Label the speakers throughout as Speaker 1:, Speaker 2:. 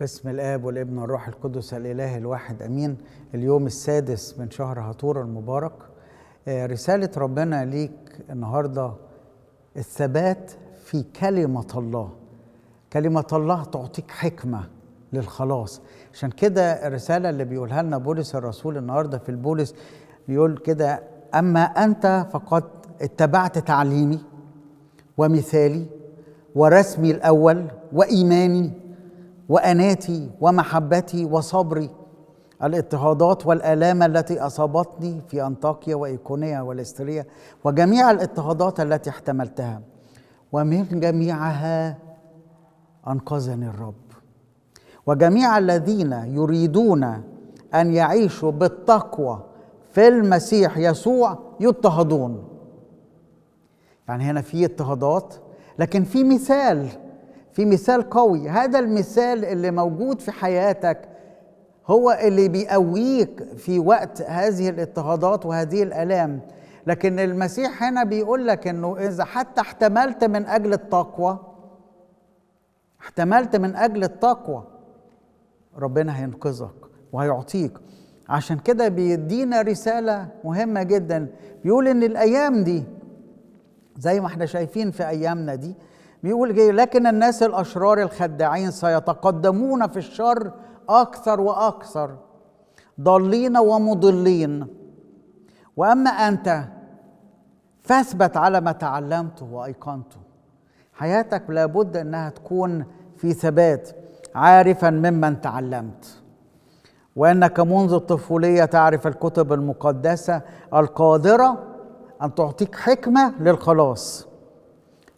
Speaker 1: بسم الاب والابن والروح القدس الاله الواحد امين اليوم السادس من شهر هاتور المبارك آه، رساله ربنا ليك النهارده الثبات في كلمه الله كلمه الله تعطيك حكمه للخلاص عشان كده الرساله اللي بيقولها لنا بولس الرسول النهارده في البولس بيقول كده اما انت فقد اتبعت تعليمي ومثالي ورسمي الاول وايماني واناتي ومحبتي وصبري الاضطهادات والالام التي اصابتني في انطاكيا وايكونيا والاستريا وجميع الاضطهادات التي احتملتها ومن جميعها انقذني الرب وجميع الذين يريدون ان يعيشوا بالتقوى في المسيح يسوع يضطهدون يعني هنا في اضطهادات لكن في مثال في مثال قوي هذا المثال اللي موجود في حياتك هو اللي بيقويك في وقت هذه الاضطهادات وهذه الالام لكن المسيح هنا بيقول لك انه اذا حتى احتملت من اجل التقوى احتملت من اجل التقوى ربنا هينقذك وهيعطيك عشان كده بيدينا رساله مهمه جدا بيقول ان الايام دي زي ما احنا شايفين في ايامنا دي بيقول جاي لكن الناس الاشرار الخداعين سيتقدمون في الشر اكثر واكثر ضالين ومضلين واما انت فاثبت على ما تعلمته وايقنته حياتك لابد انها تكون في ثبات عارفا ممن تعلمت وانك منذ الطفوليه تعرف الكتب المقدسه القادره ان تعطيك حكمه للخلاص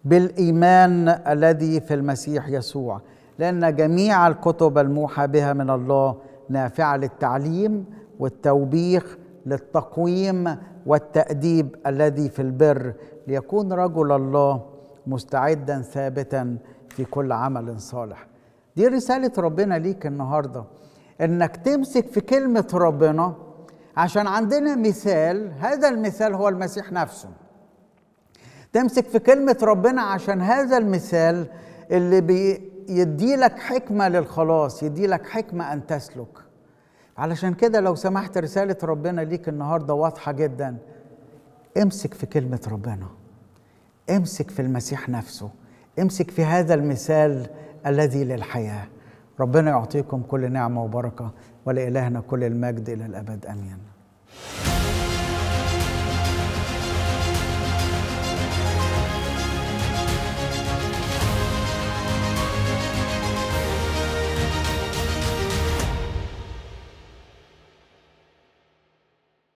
Speaker 1: بالايمان الذي في المسيح يسوع لان جميع الكتب الموحى بها من الله نافعه للتعليم والتوبيخ للتقويم والتاديب الذي في البر ليكون رجل الله مستعدا ثابتا في كل عمل صالح دي رساله ربنا ليك النهارده انك تمسك في كلمه ربنا عشان عندنا مثال هذا المثال هو المسيح نفسه تمسك في كلمة ربنا عشان هذا المثال اللي بيديلك حكمة للخلاص يديلك حكمة أن تسلك علشان كده لو سمحت رسالة ربنا ليك النهاردة واضحة جدا امسك في كلمة ربنا امسك في المسيح نفسه امسك في هذا المثال الذي للحياة ربنا يعطيكم كل نعمة وبركة ولإلهنا كل المجد إلى الأبد أمين